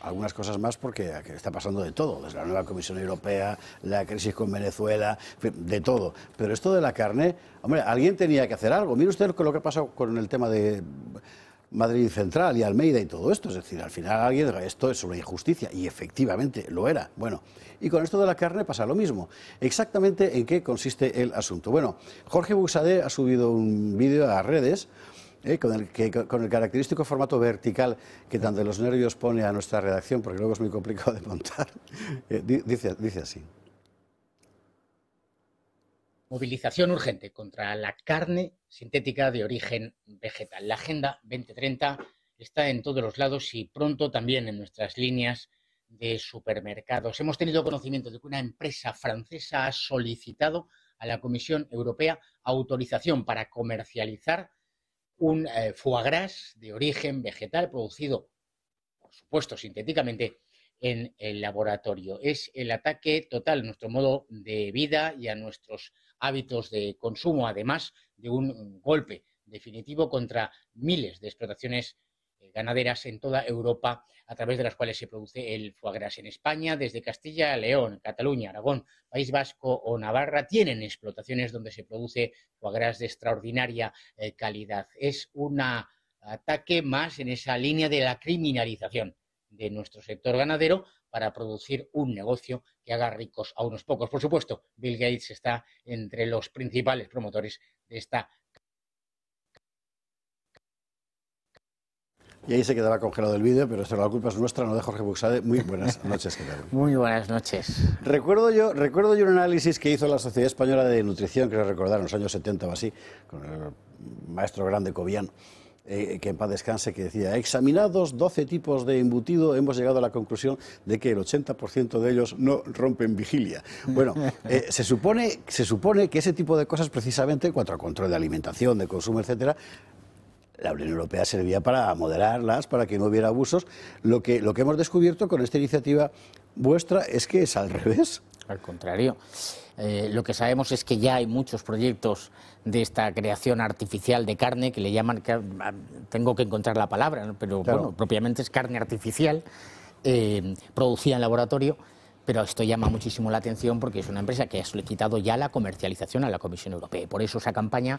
algunas cosas más porque está pasando de todo, desde la nueva Comisión Europea, la crisis con Venezuela, de todo. Pero esto de la carne, hombre, alguien tenía que hacer algo. Mire usted lo que ha pasado con el tema de Madrid Central y Almeida y todo esto. Es decir, al final alguien esto es una injusticia y efectivamente lo era. Bueno, y con esto de la carne pasa lo mismo. Exactamente en qué consiste el asunto. Bueno, Jorge Buxadé ha subido un vídeo a redes ¿eh? con, el, característico formato vertical que tanto los nervios pone a nuestra redacción, porque luego es muy complicado de montar, eh, dice así. Movilización urgente contra la carne sintética de origen vegetal. La Agenda 2030 está en todos los lados y pronto también en nuestras líneas de supermercados. Hemos tenido conocimiento de que una empresa francesa ha solicitado a la Comisión Europea autorización para comercializar un eh, foie gras de origen vegetal producido, por supuesto, sintéticamente en el laboratorio. Es el ataque total a nuestro modo de vida y a nuestros hábitos de consumo, además de un golpe definitivo contra miles de explotaciones eh, ganaderas en toda Europa, a través de las cuales se produce el foie gras en España, desde Castilla, León, Cataluña, Aragón, País Vasco o Navarra, tienen explotaciones donde se produce foie gras de extraordinaria eh, calidad. Es un ataque más en esa línea de la criminalización de nuestro sector ganadero para producir un negocio que haga ricos a unos pocos. Por supuesto, Bill Gates está entre los principales promotores de esta Y ahí se quedaba congelado el vídeo, pero la culpa es nuestra, no de Jorge Buxade. Muy buenas noches, Muy buenas noches. Recuerdo yo, recuerdo yo un análisis que hizo la Sociedad Española de Nutrición, que recordar, en los años 70 o así, con el maestro grande Cobian, eh, que en paz descanse, que decía, examinados 12 tipos de embutido, hemos llegado a la conclusión de que el 80% de ellos no rompen vigilia. Bueno, eh, se, supone, se supone que ese tipo de cosas, precisamente, en cuanto al control de alimentación, de consumo, etcétera, la Unión Europea servía para moderarlas, para que no hubiera abusos. Lo que, lo que hemos descubierto con esta iniciativa vuestra es que es al revés. Al contrario. Eh, lo que sabemos es que ya hay muchos proyectos de esta creación artificial de carne que le llaman, tengo que encontrar la palabra, pero bueno, propiamente es carne artificial, eh, producida en laboratorio. Pero esto llama muchísimo la atención porque es una empresa que ha solicitado ya la comercialización a la Comisión Europea. por eso esa campaña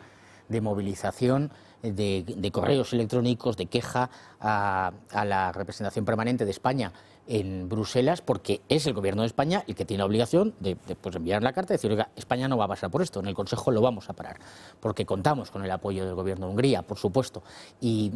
de movilización, de, correos electrónicos, de queja a, la representación permanente de España en Bruselas, porque es el gobierno de España el que tiene la obligación de, pues, enviar la carta y decir, oiga, España no va a pasar por esto, en el Consejo lo vamos a parar, porque contamos con el apoyo del gobierno de Hungría, por supuesto, y,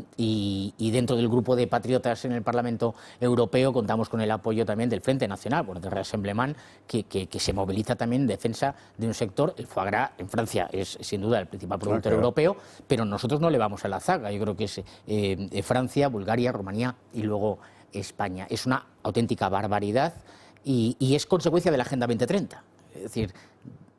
dentro del grupo de patriotas en el Parlamento Europeo contamos con el apoyo también del Frente Nacional, bueno, de Reassemblement, que, se moviliza también en defensa de un sector, el foie gras en Francia es sin duda el principal productor europeo, pero nosotros no le vamos a la zaga. Yo creo que es eh, Francia, Bulgaria, Rumanía y luego España. Es una auténtica barbaridad y, es consecuencia de la Agenda 2030. Es decir,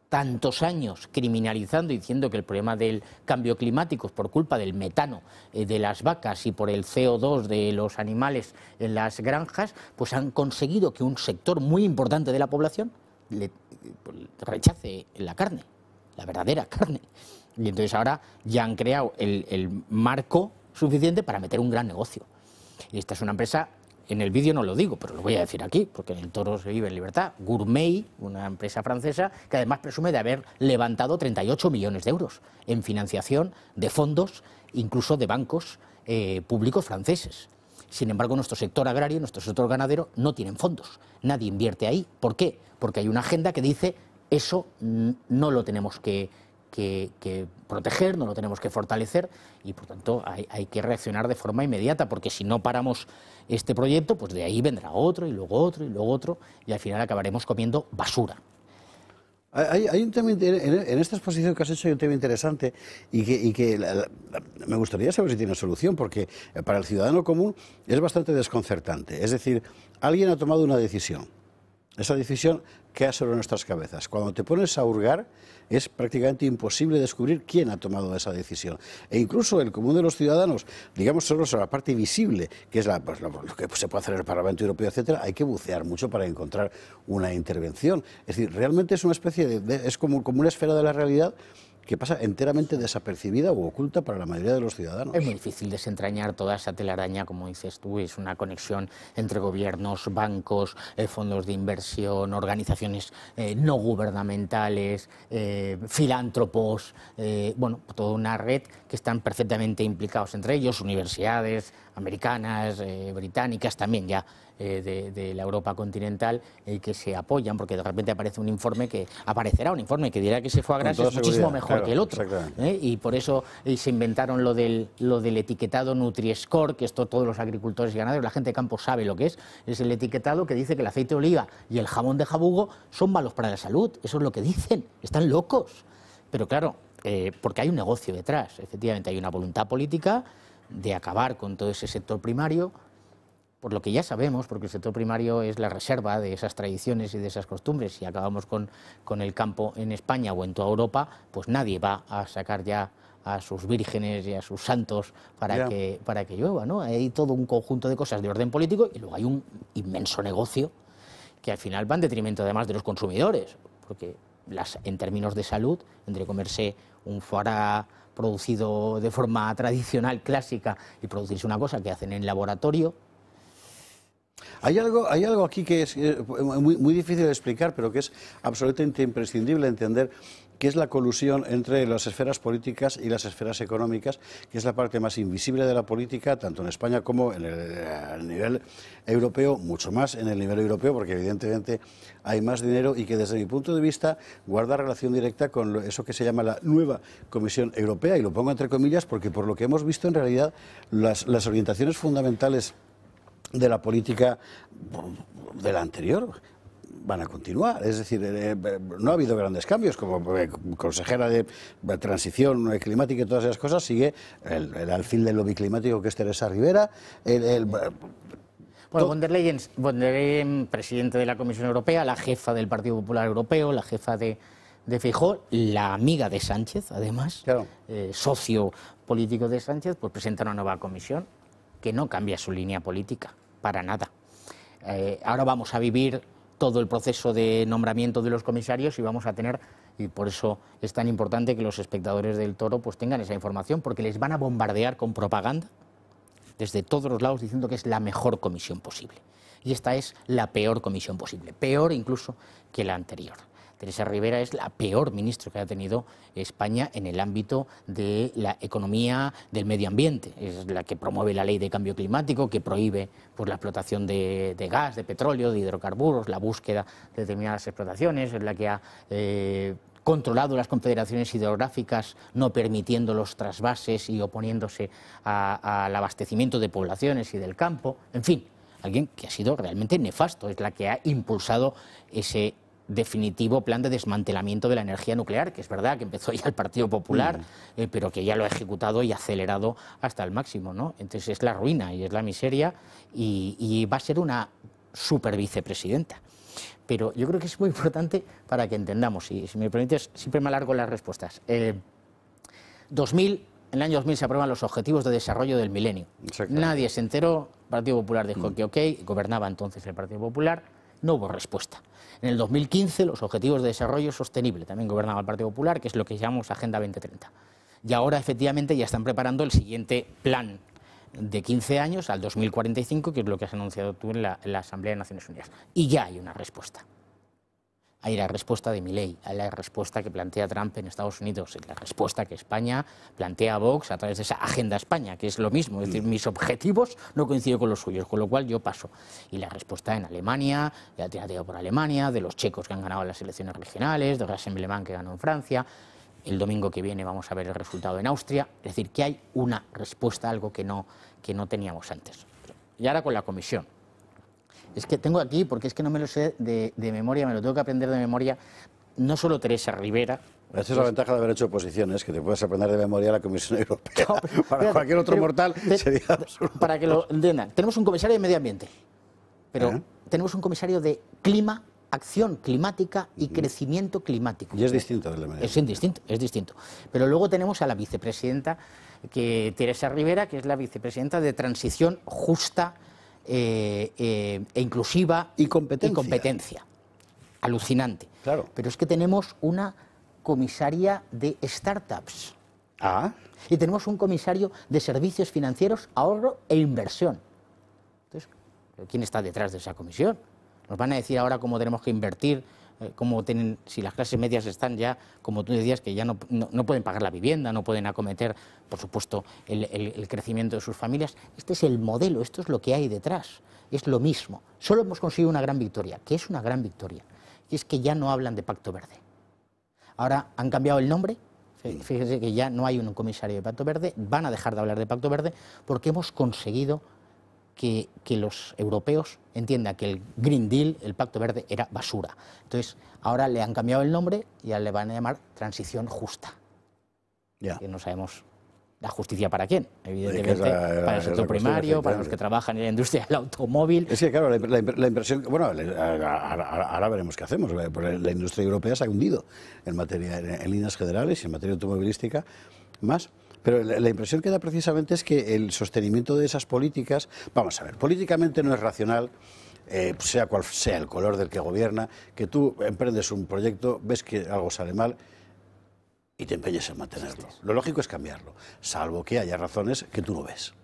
tantos años criminalizando y diciendo que el problema del cambio climático es por culpa del metano eh, de las vacas y por el CO2 de los animales en las granjas, pues han conseguido que un sector muy importante de la población pues, rechace la carne, la verdadera carne. Y entonces ahora ya han creado el, marco suficiente para meter un gran negocio. Y esta es una empresa en el vídeo no lo digo, pero lo voy a decir aquí, porque en el toro se vive en libertad. Gourmet, una empresa francesa que además presume de haber levantado 38 millones de euros en financiación de fondos, incluso de bancos eh, públicos franceses. Sin embargo, nuestro sector agrario, nuestro sector ganadero, no tienen fondos. Nadie invierte ahí. ¿Por qué? Porque hay una agenda que dice eso no lo tenemos que, que, proteger, no lo tenemos que fortalecer y por tanto hay, que reaccionar de forma inmediata porque si no paramos este proyecto, pues de ahí vendrá otro y luego otro y luego otro y al final acabaremos comiendo basura. Hay, un en, esta exposición que has hecho hay un tema interesante y que, me gustaría saber si tiene solución porque eh, para el ciudadano común es bastante desconcertante. Es decir, alguien ha tomado una decisión esa decisión queda sobre nuestras cabezas. Cuando te pones a hurgar, es prácticamente imposible descubrir quién ha tomado esa decisión. E incluso el común de los ciudadanos, digamos solo sobre la parte visible, que es la, pues, lo, que se puede hacer en el Parlamento Europeo, etcétera, hay que bucear mucho para encontrar una intervención. Es decir, realmente es una especie de, es como, como una esfera de la realidad que pasa enteramente desapercibida o oculta para la mayoría de los ciudadanos. Es muy difícil desentrañar toda esa telaraña, como dices tú, es una conexión entre gobiernos, bancos, eh, fondos de inversión, organizaciones eh, no gubernamentales, eh, filántropos, bueno, toda una red que están perfectamente implicados entre ellos, universidades americanas, británicas también ya eh, de, la Europa continental y eh, que se apoyan, porque de repente aparece un informe que aparecerá un informe que dirá que se fue a Gras es muchísimo mejor que el otro. ¿eh? Y por eso se inventaron lo del, lo del etiquetado Nutri-Score, que esto todos los agricultores y ganaderos, la gente de campo sabe lo que es. Es el etiquetado que dice que el aceite de oliva y el jamón de jabugo son malos para la salud. Eso es lo que dicen. Están locos. Pero claro, porque hay un negocio detrás. Efectivamente, hay una voluntad política de acabar con todo ese sector primario, por lo que ya sabemos, porque el sector primario es la reserva de esas tradiciones y de esas costumbres, si acabamos con, con el campo en España o en toda Europa, pues nadie va a sacar ya a sus vírgenes y a sus santos para, que, para que llueva. ¿no? Hay todo un conjunto de cosas de orden político y luego hay un inmenso negocio que al final va en detrimento además de los consumidores, porque las, en términos de salud, entre comerse un fará producido de forma tradicional, clásica, y producirse una cosa que hacen en laboratorio, hay algo, hay algo aquí que es eh, muy, difícil de explicar, pero que es absolutamente imprescindible entender que es la colusión entre las esferas políticas y las esferas económicas, que es la parte más invisible de la política, tanto en España como en el, nivel europeo, mucho más en el nivel europeo, porque evidentemente hay más dinero y que desde mi punto de vista guarda relación directa con eso que se llama la nueva Comisión Europea, y lo pongo entre comillas porque por lo que hemos visto en realidad las orientaciones fundamentales de la política de la anterior van a continuar. Es decir, eh, eh, no ha habido grandes cambios. Como eh, consejera de transición climática y todas esas cosas, sigue el, alfil del lobby climático que es Teresa Rivera. El, bueno, von der, Leyen, presidente de la Comisión Europea, la jefa del Partido Popular Europeo, la jefa de, de la amiga de Sánchez, además, socio político de Sánchez, pues presenta una nueva comisión que no cambia su línea política para nada. Eh, ahora vamos a vivir todo el proceso de nombramiento de los comisarios y vamos a tener, y por eso es tan importante que los espectadores del toro pues tengan esa información, porque les van a bombardear con propaganda desde todos los lados diciendo que es la mejor comisión posible. Y esta es la peor comisión posible, peor incluso que la anterior. Teresa Rivera es la peor ministra que ha tenido España en el ámbito de la economía del medio ambiente. Es la que promueve la ley de cambio climático, que prohíbe por pues, la explotación de, gas, de petróleo, de hidrocarburos, la búsqueda de determinadas explotaciones, es la que ha... Eh, controlado las confederaciones hidrográficas, no permitiendo los trasvases y oponiéndose al abastecimiento de poblaciones y del campo. En fin, alguien que ha sido realmente nefasto, es la que ha impulsado ese definitivo plan de desmantelamiento de la energía nuclear, que es verdad que empezó ya el Partido Popular, mm. eh, pero que ya lo ha ejecutado y acelerado hasta el máximo. ¿no? Entonces es la ruina y es la miseria y, va a ser una super vicepresidenta. Pero yo creo que es muy importante para que entendamos, y si me permites, siempre me alargo las respuestas. Eh, en el año 2000 se aprueban los objetivos de desarrollo del milenio. Nadie se enteró, el Partido Popular dijo mm. que ok, gobernaba entonces el Partido Popular no hubo respuesta. En el 2015, los Objetivos de Desarrollo Sostenible también gobernaba el Partido Popular, que es lo que llamamos Agenda 2030. Y ahora, efectivamente, ya están preparando el siguiente plan de 15 años al 2045, que es lo que has anunciado tú en la, en la Asamblea de Naciones Unidas. Y ya hay una respuesta hay la respuesta de Milley, hay la respuesta que plantea Trump en Estados Unidos, la respuesta que España plantea a Vox a través de esa Agenda España, que es lo mismo, es decir, mm. mis objetivos no coinciden con los suyos, con lo cual yo paso. Y la respuesta en Alemania, la tirado por Alemania, de los checos que han ganado las elecciones regionales, de Rassemblement que ganó en Francia, el domingo que viene vamos a ver el resultado en Austria, es decir, que hay una respuesta algo que no, que no teníamos antes. Y ahora con la comisión. Es que tengo aquí, porque es que no me lo sé de, memoria, me lo tengo que aprender de memoria, no solo Teresa Rivera, esa es la ventaja de haber hecho oposiciones, que te puedes aprender de memoria la Comisión Europea. para cualquier otro mortal sería absurdo. Para que lo entiendan, tenemos un comisario de medio ambiente, pero tenemos un comisario de clima, acción climática y crecimiento climático. Y es distinto de la Ambiente. Es indistinto, es distinto. Pero luego tenemos a la vicepresidenta, que Teresa Rivera, que es la vicepresidenta de Transición Justa eh, eh, e inclusiva y competencia. Alucinante. Claro. Pero es que tenemos una comisaria de startups. Ah. Y tenemos un comisario de servicios financieros, ahorro e inversión. Entonces, ¿quién está detrás de esa comisión? Nos van a decir ahora cómo tenemos que invertir eh, como tienen, si las clases medias están ya, como tú decías, que ya no, pueden pagar la vivienda, no pueden acometer, por supuesto, el, crecimiento de sus familias. Este es el modelo, esto es lo que hay detrás, es lo mismo. Solo hemos conseguido una gran victoria, que es una gran victoria, y es que ya no hablan de Pacto Verde. Ahora han cambiado el nombre, fíjense que ya no hay un comisario de Pacto Verde, van a dejar de hablar de Pacto Verde porque hemos conseguido que, los europeos entiendan que el Green Deal, el Pacto Verde, era basura. Entonces, ahora le han cambiado el nombre y ahora le van a llamar transición justa. Ya. Que no sabemos la justicia para quién, evidentemente, para el sector primario, para los que trabajan en la industria del automóvil. Es que, claro, la, impresión, bueno, ahora, veremos qué hacemos, la industria europea se ha hundido en, materia, en líneas generales y en materia automovilística, más pero la, impresión que da precisamente es que el sostenimiento de esas políticas, vamos a ver, políticamente no es racional. Eh, pues sea cual sea el color del que gobierna, que tú emprendes un proyecto, ves que algo sale mal y te empeñes en mantenerlo. Lo lógico es cambiarlo, salvo que haya razones que tú no ves.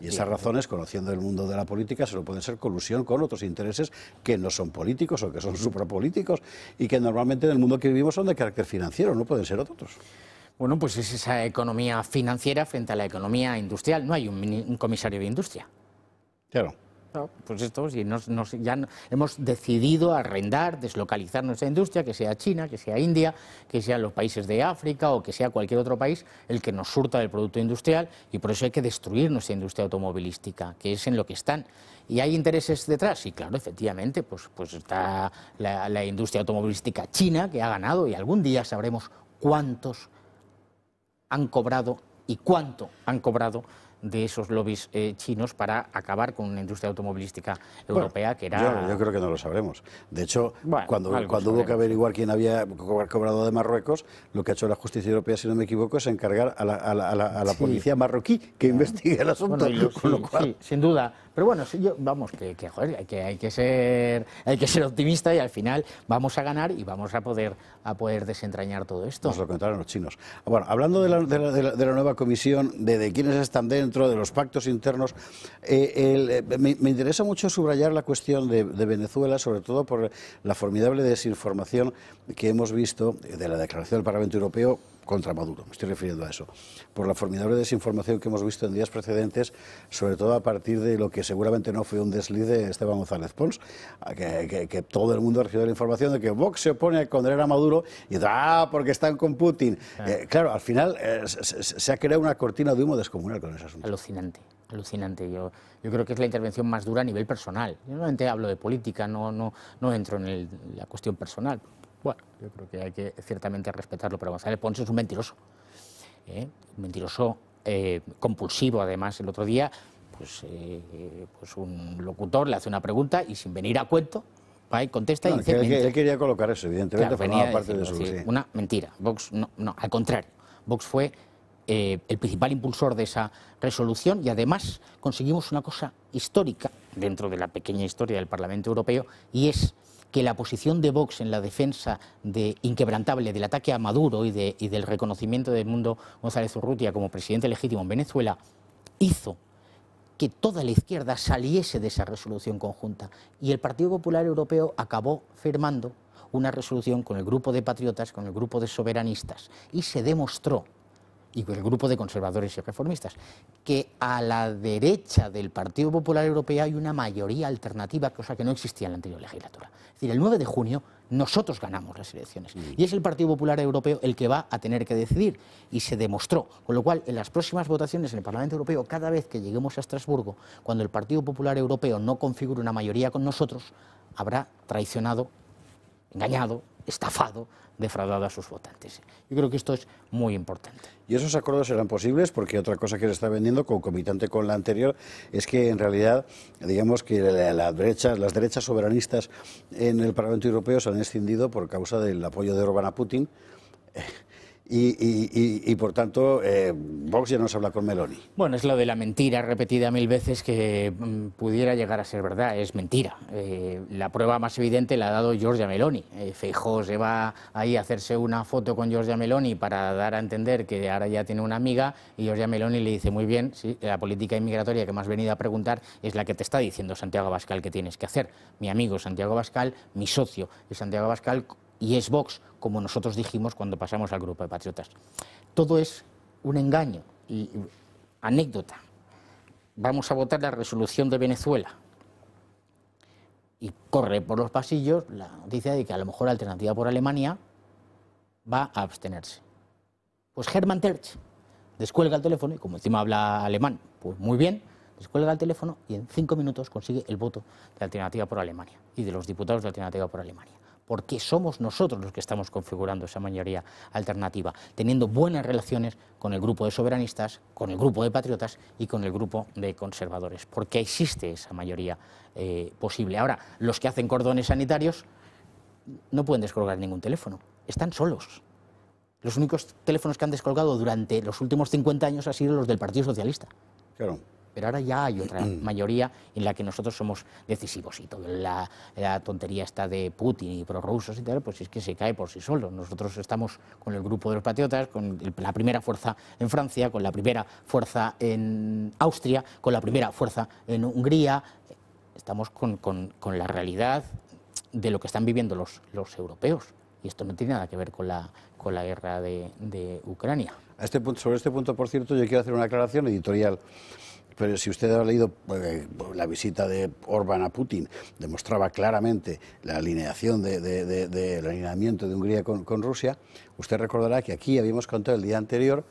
Y esas razones, conociendo el mundo de la política, se lo pueden ser colusión con otros intereses que no son políticos o que son suprapolíticos y que normalmente en el mundo que vivimos son de carácter financiero, no pueden ser otros. Bueno, pues es esa economía financiera frente a la economía industrial. No hay un, comisario de industria. Claro. pues esto, si ya hemos decidido arrendar, deslocalizar nuestra industria, que sea China, que sea India, que sean los países de África o que sea cualquier otro país el que nos surta del producto industrial y por eso hay que destruir nuestra industria automovilística, que es en lo que están. ¿Y hay intereses detrás? Y claro, efectivamente, pues, pues está la industria automovilística china que ha ganado y algún día sabremos cuántos han cobrado y cuánto han cobrado de esos lobbies eh, chinos para acabar con una industria automovilística europea que era... Yo, creo que no lo sabremos. De hecho, cuando, cuando hubo que averiguar quién había cobrado de Marruecos, lo que ha hecho la justicia europea, si no me equivoco, es encargar a la, policía marroquí que investigue el asunto. cual... sin duda, pero bueno, vamos, que, hay que, ser, hay optimista y al final vamos a ganar y vamos a poder, poder desentrañar todo esto. Nos lo contaron los chinos. hablando de la, nueva comisión, de, quiénes quienes están dentro, de los pactos internos, eh, eh, me, interesa mucho subrayar la cuestión de Venezuela, sobre todo por la formidable desinformación que hemos visto de la declaración del Parlamento Europeo contra Maduro, me estoy refiriendo a eso, por la formidable desinformación que hemos visto en días precedentes, sobre todo a partir de lo que seguramente no fue un desliz de Esteban González Pons, que, que, todo el mundo ha recibido la información de que Vox se opone a condenar a Maduro y ah, porque están con Putin. Ah. Eh, claro, al final eh, se, ha creado una cortina de humo descomunal con ese asunto. Alucinante. Alucinante, yo, yo creo que es la intervención más dura a nivel personal. Yo normalmente hablo de política, no, no, no entro en la cuestión personal, bueno, yo creo que hay que ciertamente respetarlo, pero González Pons es un mentiroso. ¿eh? Un mentiroso eh, compulsivo, además, el otro día, pues, eh, pues un locutor le hace una pregunta y sin venir a cuento, va y contesta y dice... Que él, quería colocar eso, evidentemente, Una mentira. Vox, no, al contrario. Vox fue el principal impulsor de esa resolución y además conseguimos una cosa histórica dentro de la pequeña historia del Parlamento Europeo y es que la posición de Vox en la defensa inquebrantable del ataque a Maduro y, del reconocimiento del mundo González Urrutia como presidente legítimo en Venezuela hizo que toda la izquierda saliese de esa resolución conjunta. Y el Partido Popular Europeo acabó firmando una resolución con el grupo de patriotas, con el grupo de soberanistas, y se demostró y el grupo de conservadores y reformistas, que a la derecha del Partido Popular Europeo hay una mayoría alternativa, cosa que no existía en la anterior legislatura. Es decir, el 9 de junio nosotros ganamos las elecciones mm. y es el Partido Popular Europeo el que va a tener que decidir y se demostró. Con lo cual, en las próximas votaciones en el Parlamento Europeo, cada vez que lleguemos a Estrasburgo, cuando el Partido Popular Europeo no configure una mayoría con nosotros, habrá traicionado, engañado estafado, defraudado a sus votantes. Yo creo que esto es muy importante. ¿Y esos acuerdos serán posibles? Porque otra cosa que se está vendiendo concomitante con la anterior es que en realidad, digamos que las derechas soberanistas en el Parlamento Europeo se han extendido por causa del apoyo de Orbán a Putin. Y, por tanto, eh, Vox ya nos habla con Meloni. Bueno, es lo de la mentira repetida mil veces que mm, pudiera llegar a ser verdad, es mentira. Eh, la prueba más evidente la ha dado Giorgia Meloni. Eh, Feijó se va ahí a hacerse una foto con Giorgia Meloni para dar a entender que ahora ya tiene una amiga y Giorgia Meloni le dice, muy bien, sí, la política inmigratoria que me has venido a preguntar es la que te está diciendo Santiago Bascal que tienes que hacer. Mi amigo Santiago bascal mi socio es Santiago bascal y es Vox como nosotros dijimos cuando pasamos al grupo de patriotas. Todo es un engaño y anécdota. Vamos a votar la resolución de Venezuela. Y corre por los pasillos la noticia de que a lo mejor Alternativa por Alemania va a abstenerse. Pues Hermann Terch descuelga el teléfono y como encima habla alemán, pues muy bien, descuelga el teléfono y en cinco minutos consigue el voto de Alternativa por Alemania y de los diputados de Alternativa por Alemania porque somos nosotros los que estamos configurando esa mayoría alternativa, teniendo buenas relaciones con el grupo de soberanistas, con el grupo de patriotas y con el grupo de conservadores, porque existe esa mayoría eh, posible. Ahora, los que hacen cordones sanitarios no pueden descolgar ningún teléfono, están solos. Los únicos teléfonos que han descolgado durante los últimos 50 años han sido los del Partido Socialista. Claro. Pero ahora ya hay otra mm. mayoría en la que nosotros somos decisivos y toda la, tontería está de Putin y prorrusos y tal, pues es que se cae por sí solo. Nosotros estamos con el grupo de los patriotas, con la primera fuerza en Francia, con la primera fuerza en Austria, con la primera fuerza en Hungría. Estamos con, con, la realidad de lo que están viviendo los, los europeos. Y esto no tiene nada que ver con la, con la guerra de, de Ucrania. Este sobre este punto, por cierto, yo quiero hacer una aclaración editorial pero si usted ha leído pues, eh, pues, la visita de Orbán a Putin, demostraba claramente la alineación de, alineamiento de Hungría con, Rusia, usted recordará que aquí habíamos contado el día anterior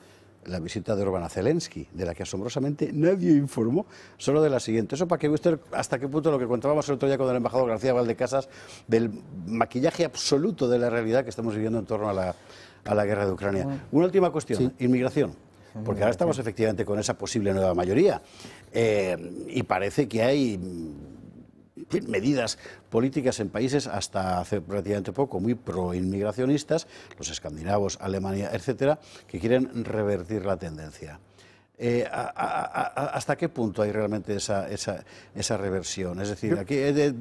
la visita de Orbán a Zelensky, de la que asombrosamente nadie informó, solo de la siguiente. Eso para que usted hasta qué punto lo que contábamos el otro día con el embajador García Valdecasas, del maquillaje absoluto de la realidad que estamos viviendo en torno a la, guerra de Ucrania. Una última cuestión, inmigración porque ahora estamos efectivamente con esa posible nueva mayoría. Eh, y parece que hay medidas políticas en países hasta hace prácticamente poco muy pro-inmigracionistas, los escandinavos, Alemania, etcétera, que quieren revertir la tendencia. Eh, ¿hasta qué punto hay realmente esa, reversión? Es decir, aquí, eh,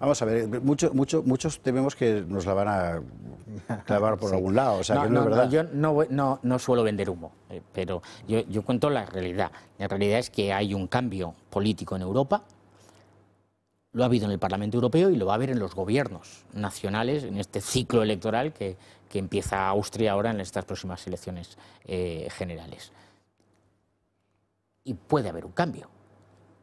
vamos a ver, muchos tememos que nos la van a clavar por algún lado. no, no, yo no, no, suelo vender humo, eh, pero yo, cuento la realidad. La realidad es que hay un cambio político en Europa, lo ha habido en el Parlamento Europeo y lo va a haber en los gobiernos nacionales, en este ciclo electoral que, empieza Austria ahora en estas próximas elecciones generales y puede haber un cambio.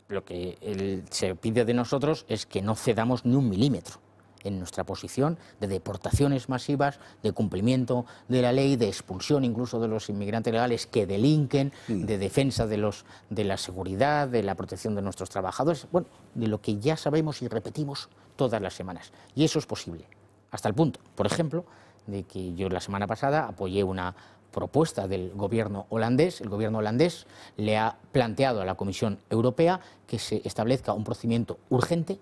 Lo que se pide de nosotros es que no cedamos ni un milímetro en nuestra posición de deportaciones masivas, de cumplimiento de la ley, de expulsión incluso de los inmigrantes legales que delinquen, de defensa de, los, de la seguridad, de la protección de nuestros trabajadores, bueno, de lo que ya sabemos y repetimos todas las semanas. Y eso es posible, hasta el punto, por ejemplo, de que yo la semana pasada apoyé una propuesta del gobierno holandés. El gobierno holandés le ha planteado a la Comisión Europea que se establezca un procedimiento urgente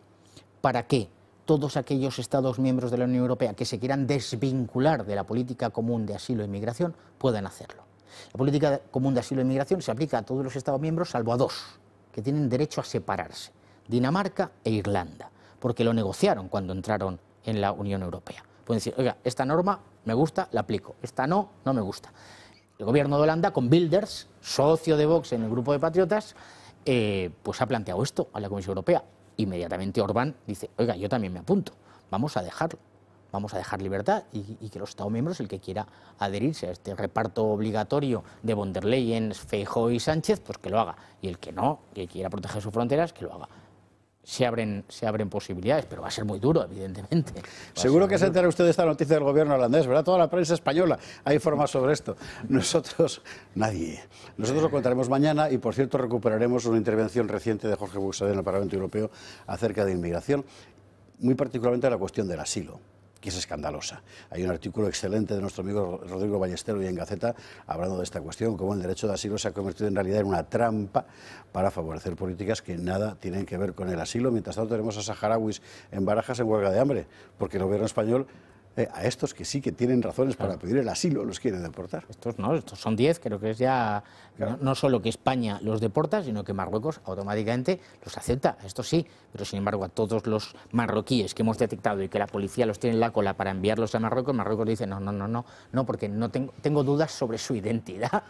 para que todos aquellos Estados miembros de la Unión Europea que se quieran desvincular de la política común de asilo e inmigración puedan hacerlo. La política común de asilo e inmigración se aplica a todos los Estados miembros salvo a dos, que tienen derecho a separarse, Dinamarca e Irlanda, porque lo negociaron cuando entraron en la Unión Europea. Pueden decir, oiga, esta norma me gusta, la aplico. Esta no, no me gusta. El gobierno de Holanda, con Bilders, socio de Vox en el grupo de patriotas, eh, pues ha planteado esto a la Comisión Europea. Inmediatamente Orbán dice, oiga, yo también me apunto, vamos a dejarlo, vamos a dejar libertad y, que los Estados miembros, el que quiera adherirse a este reparto obligatorio de von der Leyen, Feijóo y Sánchez, pues que lo haga. Y el que no, que quiera proteger sus fronteras, que lo haga se abren, posibilidades, pero va a ser muy duro, evidentemente. Seguro que se enterará usted de esta noticia del gobierno holandés, ¿verdad? Toda la prensa española hay informado sobre esto. Nosotros, nadie. Nosotros lo contaremos mañana y, por cierto, recuperaremos una intervención reciente de Jorge Buxadé en el Parlamento Europeo acerca de inmigración, muy particularmente la cuestión del asilo que es escandalosa. Hay un artículo excelente de nuestro amigo Rodrigo Ballestero y en Gaceta hablando de esta cuestión, cómo el derecho de asilo se ha convertido en realidad en una trampa para favorecer políticas que nada tienen que ver con el asilo. Mientras tanto tenemos a saharauis en barajas en huelga de hambre, porque el gobierno español eh, a estos que sí que tienen razones para pedir el asilo, los quieren deportar. Estos no, estos son 10, creo que es ya no, solo que España los deporta, sino que Marruecos automáticamente los acepta, Esto sí, pero sin embargo a todos los marroquíes que hemos detectado y que la policía los tiene en la cola para enviarlos a Marruecos, Marruecos dice no, no, no, no, no, porque no tengo, tengo dudas sobre su identidad.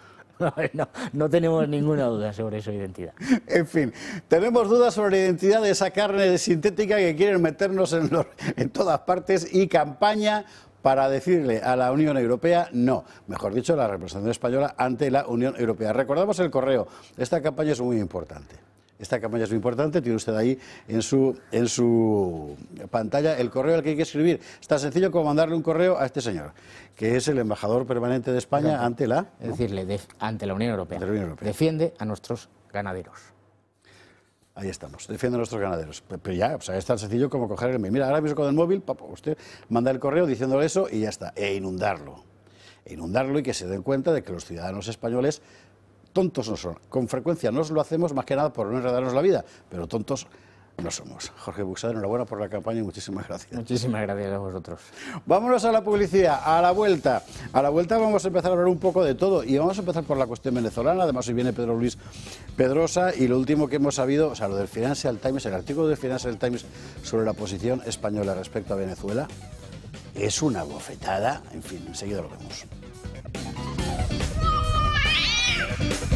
no, no, tenemos ninguna duda sobre su identidad. En fin, tenemos dudas sobre la identidad de esa carne sintética que quieren meternos en, en todas partes y campaña para decirle a la Unión Europea no, mejor dicho, la representación española ante la Unión Europea. Recordamos el correo, esta campaña es muy importante. Esta campaña es muy importante, tiene usted ahí en su, pantalla el correo al que hay que escribir. Es tan sencillo como mandarle un correo a este señor, que es el embajador permanente de España ante la... Es decirle, ante la Unión Europea. Defiende a nuestros ganaderos. Ahí estamos, defiende a nuestros ganaderos. Pero ya, o sea, es tan sencillo como coger el Mira, ahora mismo con el móvil, usted manda el correo diciéndole eso y ya está, e inundarlo. E inundarlo y que se den cuenta de que los ciudadanos españoles tontos no son. Con frecuencia nos lo hacemos más que nada por no enredarnos la vida, pero tontos no somos. Jorge Buxar, enhorabuena por la campaña y muchísimas gracias. Muchísimas gracias a vosotros. Vámonos a la publicidad, a la vuelta. A la vuelta vamos a empezar a hablar un poco de todo y vamos a empezar por la cuestión venezolana. Además, hoy viene Pedro Luis Pedrosa y lo último que hemos sabido, o sea, lo del Financial Times, el artículo del Financial Times sobre la posición española respecto a Venezuela, es una bofetada. En fin, enseguida lo vemos.